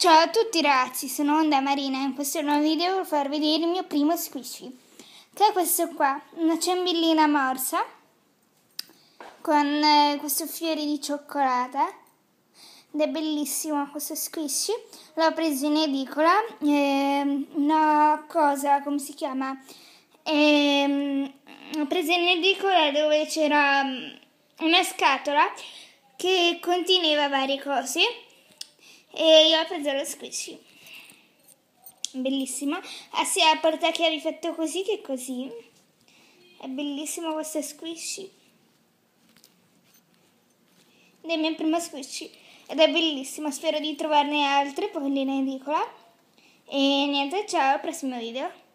Ciao a tutti ragazzi, sono Onda Marina e in questo nuovo video voglio farvi vedere il mio primo squishy che è questo qua, una cembillina morsa con eh, questo fiore di cioccolata ed è bellissimo questo squishy l'ho preso in edicola eh, una cosa, come si chiama? Eh, ho preso in edicola dove c'era mm, una scatola che conteneva varie cose e io ho preso lo squishy bellissimo ah si sì, è aperta che ha rifatto così che così è bellissimo questo squishy è il mio primo squishy ed è bellissimo spero di trovarne altre poi lì in edicola e niente ciao al prossimo video